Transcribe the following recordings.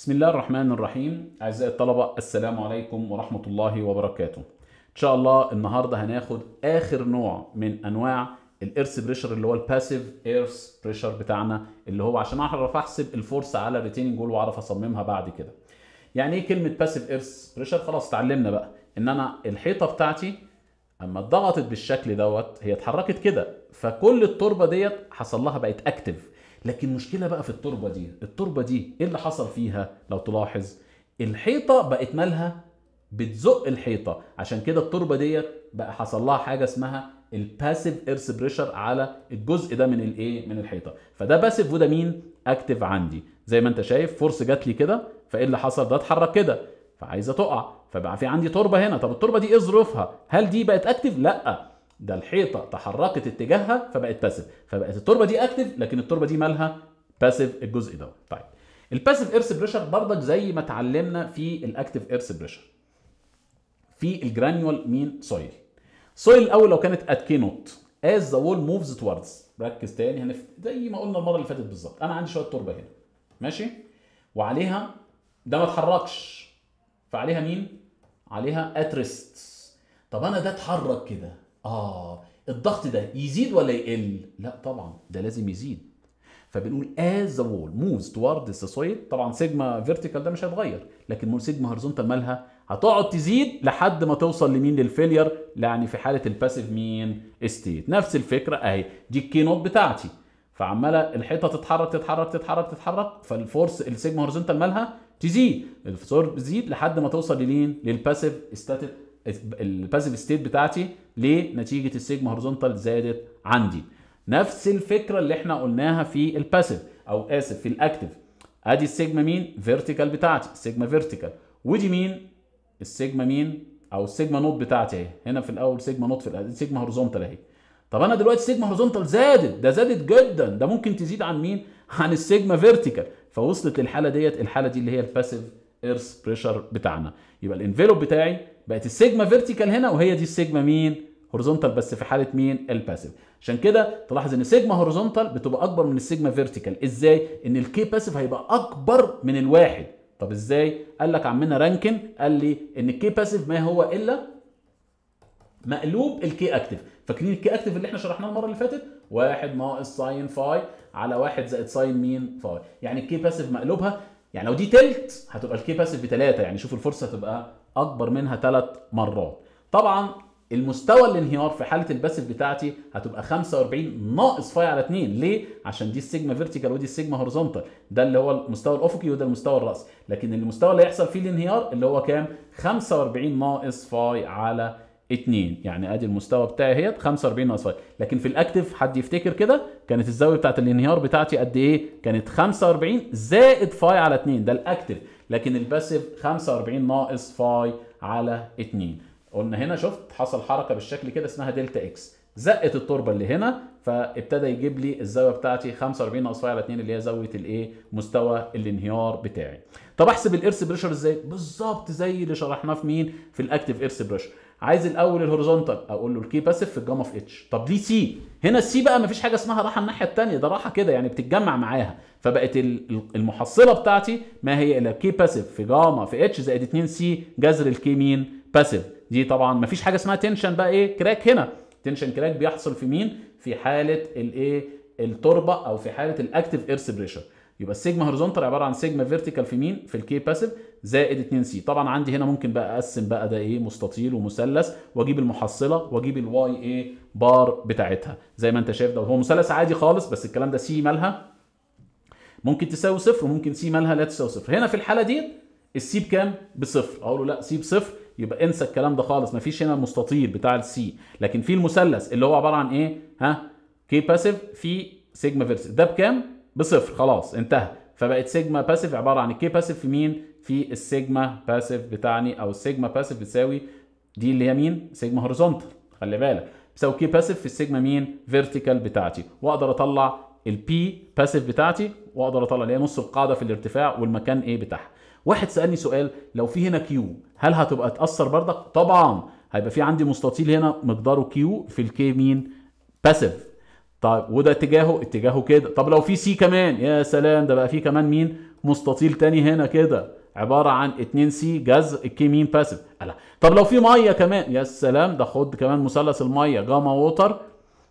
بسم الله الرحمن الرحيم أعزائي الطلبة السلام عليكم ورحمة الله وبركاته إن شاء الله النهاردة هناخد آخر نوع من أنواع الإيرث بريشر اللي هو الباسيف إيرث بريشر بتاعنا اللي هو عشان أعرف أحسب الفرصة على الريتيننج جول وأعرف أصممها بعد كده يعني إيه كلمة باسيف إيرث بريشر خلاص اتعلمنا بقى إن أنا الحيطة بتاعتي أما اتضغطت بالشكل دوت هي اتحركت كده فكل التربة ديت حصل لها بقت أكتف لكن مشكله بقى في التربه دي التربه دي ايه اللي حصل فيها لو تلاحظ الحيطه بقت مالها بتزق الحيطه عشان كده التربه ديت بقى حصل لها حاجه اسمها الباسيف ايرث بريشر على الجزء ده من الايه من الحيطه فده باسيف وده مين اكتف عندي زي ما انت شايف فورس جات لي كده فايه اللي حصل ده اتحرك كده فعايزه تقع فبقى في عندي تربه هنا طب التربه دي ايه ظروفها هل دي بقت اكتف لا ده الحيطه تحركت اتجاهها فبقت باسيف فبقت التربه دي اكتف لكن التربه دي مالها باسيف الجزء ده طيب الباسيف ايرث بريشر برضك زي ما اتعلمنا في الاكتف ايرث بريشر في الجرانيول مين سويل سويل الاول لو كانت اتكينوت از ذا وول موفز توردز ركز تاني هنف... زي ما قلنا المره اللي فاتت بالظبط انا عندي شويه تربه هنا ماشي وعليها ده ما اتحركش فعليها مين عليها اترست طب انا ده اتحرك كده اه الضغط ده يزيد ولا يقل؟ لا طبعا ده لازم يزيد فبنقول as the wall moves towards the soil طبعا سيجما فيرتيكال ده مش هيتغير لكن مول سيجما هورزونتال مالها هتقعد تزيد لحد ما توصل لمين للفيلير يعني في حاله الباسيف مين ستيت نفس الفكره اهي دي الكي نوت بتاعتي فعماله الحيطه تتحرك تتحرك تتحرك تتحرك فالفورس السيجما هورزونتال مالها تزيد الفورس بتزيد لحد ما توصل لمين للباسيف ستاتيك الباسيف ستيت بتاعتي ليه نتيجه السيجما هورزونتال زادت عندي نفس الفكره اللي احنا قلناها في الباسيف او اسف في الاكتف ادي السيجما مين فيرتيكال بتاعتي السيجما فيرتيكال ودي مين السيجما مين او السيجما نوت بتاعتي اهي هنا في الاول سيجما نوت في السيجما هورزونتال اهي طب انا دلوقتي سيجما هورزونتال زادت ده زادت جدا ده ممكن تزيد عن مين عن السيجما فيرتيكال فوصلت للحاله ديت الحاله دي اللي هي الباسيف ايرث بريشر بتاعنا يبقى الانفلوب بتاعي بقت السيجما فيرتيكال هنا وهي دي السيجما مين هوريزونتال بس في حاله مين الباسيف عشان كده تلاحظ ان سيجما هوريزونتال بتبقى اكبر من السيجما فيرتيكال ازاي ان الكي باسيف هيبقى اكبر من الواحد طب ازاي قال لك عمنا رانكن قال لي ان الكي باسيف ما هو الا مقلوب الكي اكتف فاكرين الكي اكتف اللي احنا شرحناه المره اللي فاتت واحد ناقص ساين فاي على واحد زائد ساين مين فاي يعني الكي باسيف مقلوبها يعني لو دي تلت هتبقى الكي باسيف بتلاته يعني شوف الفرصه تبقى اكبر منها ثلاث مرات طبعا المستوى الانهيار في حاله الباسيف بتاعتي هتبقى 45 ناقص فاي على 2 ليه عشان دي السيجما فيرتيكال ودي السيجما هوريزونتال ده اللي هو المستوى الافقي وده المستوى الراسي لكن المستوى اللي هيحصل فيه الانهيار اللي هو كام 45 ناقص فاي على 2. 2 يعني ادي المستوى بتاعي اهيت 45 ناقص 5 لكن في الاكتف حد يفتكر كده كانت الزاويه بتاعت الانهيار بتاعتي قد ايه كانت 45 زائد فاي على 2 ده الاكتف لكن الباسيف 45 ناقص فاي على 2 قلنا هنا شفت حصل حركه بالشكل كده اسمها دلتا اكس زقت التربه اللي هنا فابتدى يجيب لي الزاويه بتاعتي 45 ناقص على 2 اللي هي زاويه الايه مستوى الانهيار بتاعي طب احسب الايرث بريشر ازاي بالظبط زي اللي شرحناه في مين في الاكتف ايرث بريشر عايز الاول الهوريزونتال اقول له الكي باسيف في الجاما في اتش طب دي سي هنا السي بقى ما فيش حاجه اسمها راحه الناحيه الثانيه ده راحه كده يعني بتتجمع معاها فبقت المحصله بتاعتي ما هي الا كي باسيف في جاما في اتش زائد 2 سي جذر الكي مين باسيف دي طبعا ما فيش حاجه اسمها تنشن بقى ايه كراك هنا تنشن كراك بيحصل في مين في حاله الايه التربه او في حاله الاكتف ايرث بريشر يبقى السيجما هورزونتال عباره عن سيجما فيرتيكال في مين في الكي باسيف زائد 2 سي طبعا عندي هنا ممكن بقى اقسم بقى ده ايه مستطيل ومثلث واجيب المحصله واجيب الواي ايه بار بتاعتها زي ما انت شايف ده هو مثلث عادي خالص بس الكلام ده سي مالها ممكن تساوي صفر وممكن سي مالها لا تساوي صفر هنا في الحاله دي السي بكام بصفر اقول له لا سي بصفر يبقى انسى الكلام ده خالص مفيش هنا المستطيل بتاع السي لكن في المثلث اللي هو عباره عن ايه ها كي باسيف في سيجما فيرس ده بكام بصفر خلاص انتهى فبقت سيجما باسيف عباره عن الكي باسيف في مين في السيجما باسيف بتاعني او السيجما باسيف بتساوي دي اللي هي مين سيجما هوريزونتال خلي بالك بتساوي كي باسيف في السيجما مين فيرتيكال بتاعتي واقدر اطلع البي باسيف بتاعتي واقدر اطلع اللي هي نص القاعده في الارتفاع والمكان ايه بتاعها واحد سالني سؤال لو في هنا كيو هل هتبقى تاثر بردك طبعا هيبقى في عندي مستطيل هنا مقداره كيو في الكي مين باسيف طيب وده اتجاهه اتجاهه كده طب لو في سي كمان يا سلام ده بقى في كمان مين مستطيل تاني هنا كده عباره عن 2 سي جذر الكي مين باسيف لا طب لو في ميه كمان يا سلام ده خد كمان مثلث الميه جاما ووتر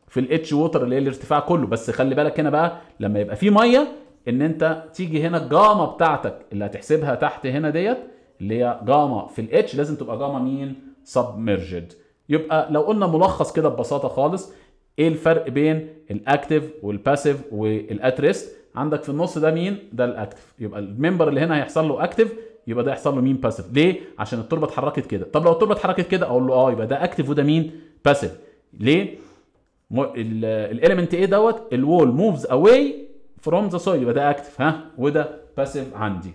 في الاتش ووتر اللي هي الارتفاع كله بس خلي بالك هنا بقى لما يبقى في ميه ان انت تيجي هنا الجاما بتاعتك اللي هتحسبها تحت هنا ديت اللي هي جاما في الاتش لازم تبقى جاما مين سبمرجد يبقى لو قلنا ملخص كده ببساطه خالص ايه الفرق بين الاكتف والباسيف والاتريست عندك في النص ده مين ده الاكتف يبقى الممبر اللي هنا هيحصل له اكتف يبقى ده يحصل له مين باسيف ليه عشان التربه اتحركت كده طب لو التربه اتحركت كده اقول له اه يبقى ده اكتف وده مين باسيف ليه الاليمنت ايه دوت الوول موفز اواي فروم ذا سويل يبقى ده اكتف ها وده باسيف عندي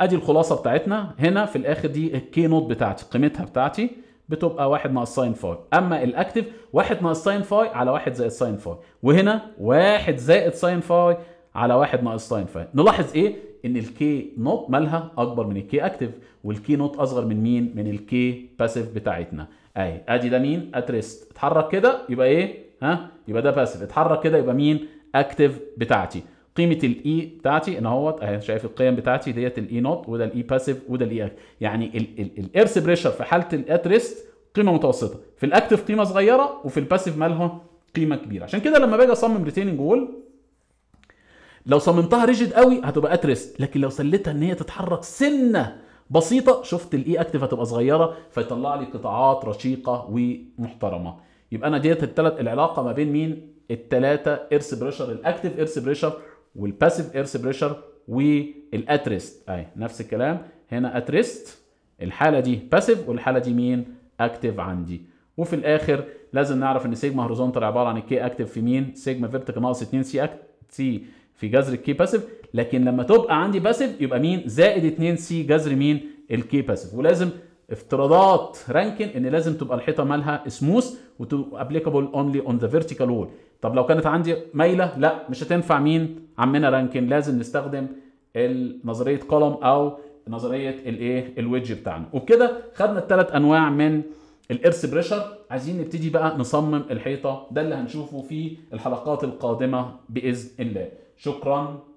ادي الخلاصه بتاعتنا هنا في الاخر دي الكي نوت بتاعتي قيمتها بتاعتي بتبقى 1 ناقص ساين فاي اما الاكتف 1 ناقص ساين فاي على 1 زائد ساين فاي وهنا 1 زائد ساين فاي على 1 ناقص ساين فاي نلاحظ ايه ان الكي نوت مالها اكبر من الكي اكتف والكي نوت اصغر من مين من الكي باسيف بتاعتنا اهي ادي ده مين اتريست اتحرك كده يبقى ايه ها يبقى ده باسيف اتحرك كده يبقى مين اكتف بتاعتي قيمه الاي e بتاعتي ان اهوت اهي شايف القيم بتاعتي ديت الاي نوت e وده الاي باسيف e وده الاي يعني الايرث بريشر في حاله الات ريست قيمه متوسطه في الاكتف قيمه صغيره وفي الباسيف مالها قيمه كبيره عشان كده لما باجي اصمم ريتيننج وول لو صممتها ريجيد قوي هتبقى ات ريست لكن لو سليتها ان هي تتحرك سنه بسيطه شفت الاي اكتف هتبقى صغيره فيطلع لي قطاعات رشيقه ومحترمه يبقى انا ديت الثلاث العلاقه ما بين مين الثلاثه ايرث بريشر الاكتف ايرث بريشر والباسيف ايرث بريشر والاتريست اهي نفس الكلام هنا اتريست الحاله دي باسيف والحاله دي مين اكتف عندي وفي الاخر لازم نعرف ان سيجما هوريزونتال عباره عن الكي اكتف في مين سيجما فيرتيكال ناقص 2 سي اكتف سي في جذر الكي باسيف لكن لما تبقى عندي باسيف يبقى مين زائد 2 سي جذر مين الكي باسيف ولازم افتراضات رانكن ان لازم تبقى الحيطه مالها سموث وتبقى ابليكابل اونلي اون ذا فيرتيكال وول طب لو كانت عندي مايله لا مش هتنفع مين عمنا رانكن لازم نستخدم نظريه كولم او نظريه الايه الويدج بتاعنا وبكده خدنا الثلاث انواع من الارث بريشر عايزين نبتدي بقى نصمم الحيطه ده اللي هنشوفه في الحلقات القادمه باذن الله شكرا